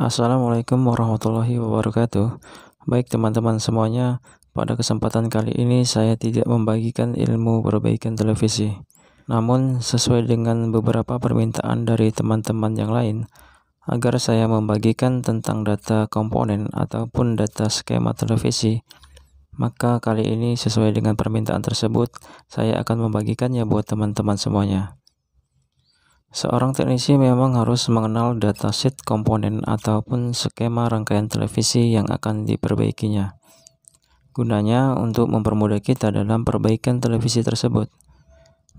Assalamualaikum warahmatullahi wabarakatuh. Baik teman-teman semuanya, pada kesempatan kali ini saya tidak membagikan ilmu perbaikan televisi. Namun sesuai dengan beberapa permintaan dari teman-teman yang lain agar saya membagikan tentang data komponen ataupun data skema televisi. Maka kali ini sesuai dengan permintaan tersebut, saya akan membagikannya buat teman-teman semuanya. Seorang teknisi memang harus mengenal dataset komponen ataupun skema rangkaian televisi yang akan diperbaikinya. Gunanya untuk mempermudah kita dalam perbaikan televisi tersebut.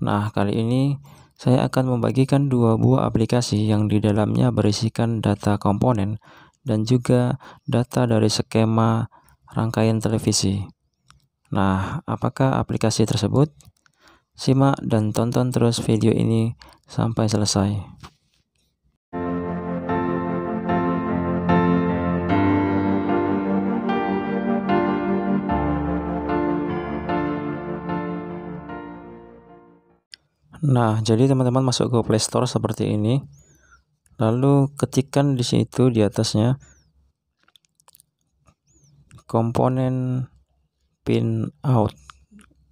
Nah, kali ini saya akan membagikan dua buah aplikasi yang di dalamnya berisikan data komponen dan juga data dari skema rangkaian televisi. Nah, apakah aplikasi tersebut? Simak dan tonton terus video ini sampai selesai. Nah, jadi teman-teman masuk ke Play Store seperti ini. Lalu ketikkan di situ di atasnya komponen pin out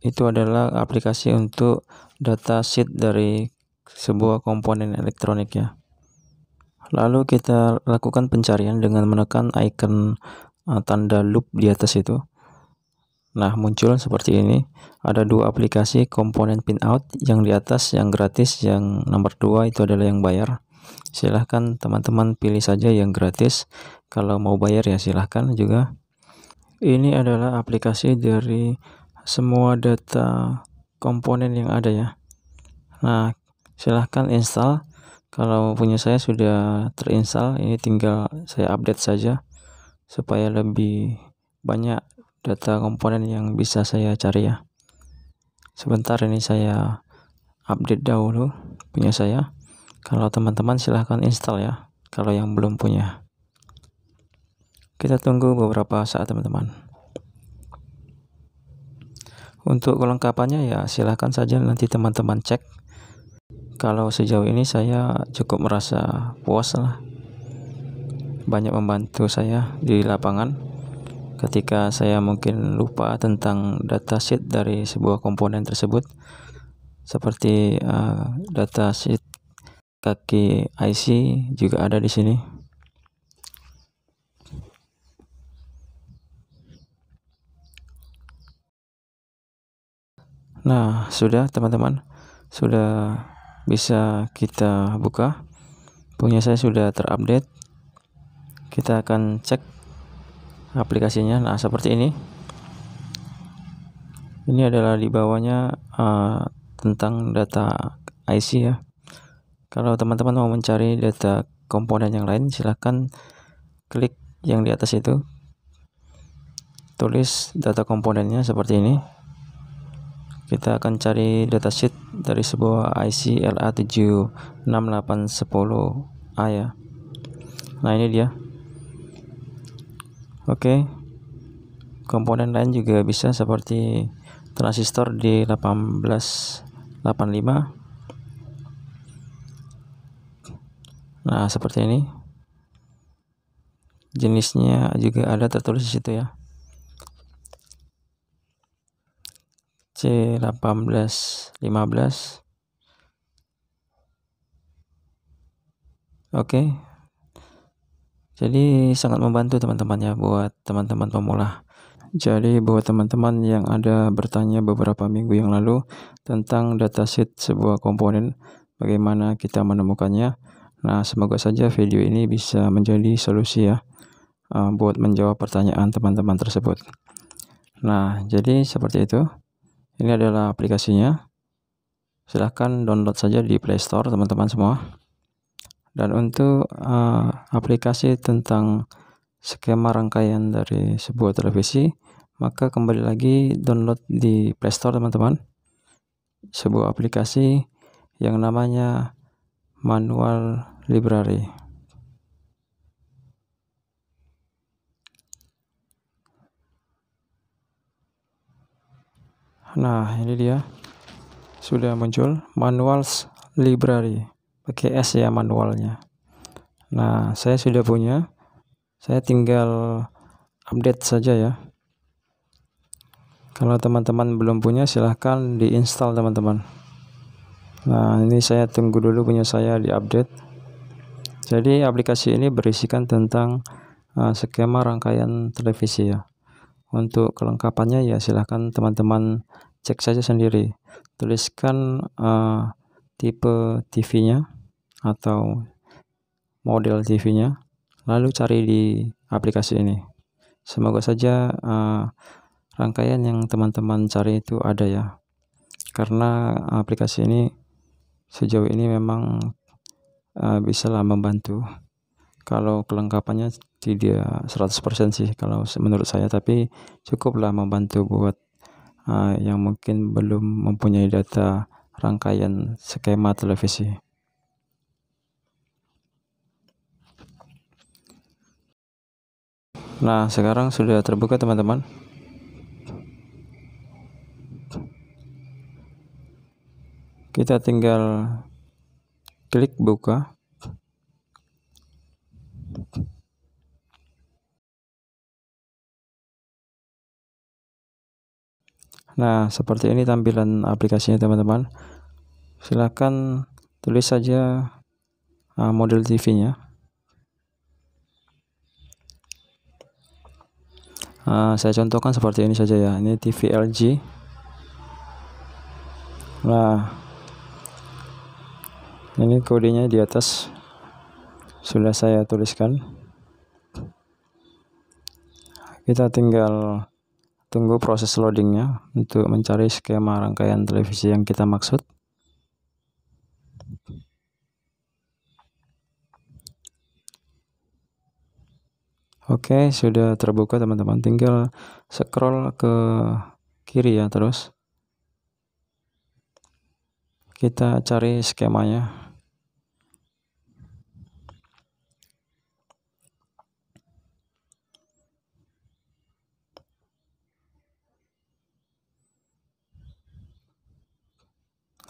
itu adalah aplikasi untuk data sheet dari sebuah komponen elektronik ya. Lalu kita lakukan pencarian dengan menekan icon uh, tanda loop di atas itu. Nah, muncul seperti ini. Ada dua aplikasi komponen pinout yang di atas yang gratis, yang nomor dua itu adalah yang bayar. Silahkan teman-teman pilih saja yang gratis. Kalau mau bayar ya silahkan juga. Ini adalah aplikasi dari semua data komponen yang ada ya. Nah, silahkan install. Kalau punya saya sudah terinstall, ini tinggal saya update saja supaya lebih banyak data komponen yang bisa saya cari ya. Sebentar ini saya update dahulu punya saya. Kalau teman-teman silahkan install ya, kalau yang belum punya. Kita tunggu beberapa saat teman-teman. Untuk kelengkapannya ya silahkan saja nanti teman-teman cek. Kalau sejauh ini saya cukup merasa puas lah. Banyak membantu saya di lapangan ketika saya mungkin lupa tentang datasheet dari sebuah komponen tersebut seperti uh, eh, datasheet kaki IC juga ada di sini. Nah, sudah teman-teman, sudah bisa kita buka. Punya saya sudah terupdate. Kita akan cek aplikasinya. Nah, seperti ini. Ini adalah di bawahnya uh, tentang data IC ya. Kalau teman-teman mau mencari data komponen yang lain, silahkan klik yang di atas itu. Tulis data komponennya seperti ini kita akan cari datasheet dari sebuah IC LA76810A ah, ya nah ini dia oke okay. komponen lain juga bisa seperti transistor di 1885 nah seperti ini jenisnya juga ada tertulis di situ ya 1815 oke jadi sangat membantu teman-teman ya buat teman-teman pemula jadi buat teman-teman yang ada bertanya beberapa minggu yang lalu tentang datasheet sebuah komponen bagaimana kita menemukannya nah semoga saja video ini bisa menjadi solusi ya eh, buat menjawab pertanyaan teman-teman tersebut. Nah, jadi seperti itu. Ini adalah aplikasinya. Silahkan download saja di Play Store teman-teman semua. Dan untuk uh, aplikasi tentang skema rangkaian dari sebuah televisi, maka kembali lagi download di Play Store teman-teman. Sebuah aplikasi yang namanya Manual Library. Nah, ini dia. Sudah muncul manuals library. Pakai S ya manualnya. Nah, saya sudah punya. Saya tinggal update saja ya. Kalau teman-teman belum punya silahkan diinstal teman-teman. Nah, ini saya tunggu dulu punya saya diupdate. Jadi aplikasi ini berisikan tentang uh, skema rangkaian televisi ya. Untuk kelengkapannya ya silahkan teman-teman cek saja sendiri. Tuliskan uh, tipe TV-nya atau model TV-nya, lalu cari di aplikasi ini. Semoga saja uh, rangkaian yang teman-teman cari itu ada ya. Karena aplikasi ini sejauh ini memang uh, bisa membantu. Kalau kelengkapannya tidak 100% sih kalau menurut saya tapi cukuplah membantu buat uh, yang mungkin belum mempunyai data rangkaian skema televisi. Nah, sekarang sudah terbuka teman-teman. Kita tinggal klik buka. Nah, seperti ini tampilan aplikasinya teman-teman. Silahkan tulis saja uh, model TV-nya. Uh, saya contohkan seperti ini saja ya. Ini TV LG. Nah, ini kodenya di atas sudah saya tuliskan. Kita tinggal Tunggu proses loadingnya untuk mencari skema rangkaian televisi yang kita maksud. Oke, sudah terbuka teman-teman. Tinggal scroll ke kiri ya terus. Kita cari skemanya.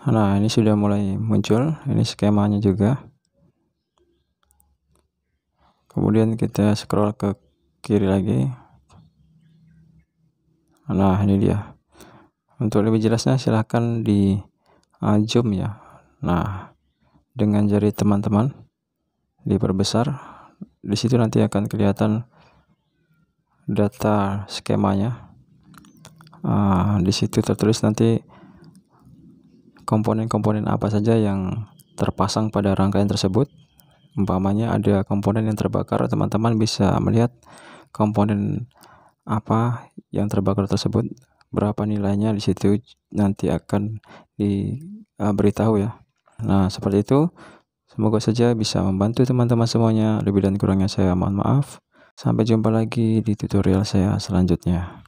Nah, ini sudah mulai muncul, ini skemanya juga. Kemudian kita scroll ke kiri lagi. Nah, ini dia. Untuk lebih jelasnya silahkan di uh, zoom ya. Nah, dengan jari teman-teman diperbesar, di situ nanti akan kelihatan data skemanya. Uh, di situ tertulis nanti komponen-komponen apa saja yang terpasang pada rangkaian tersebut. Umpamanya ada komponen yang terbakar, teman-teman bisa melihat komponen apa yang terbakar tersebut, berapa nilainya di situ nanti akan diberitahu eh, ya. Nah, seperti itu. Semoga saja bisa membantu teman-teman semuanya. Lebih dan kurangnya saya mohon maaf. Sampai jumpa lagi di tutorial saya selanjutnya.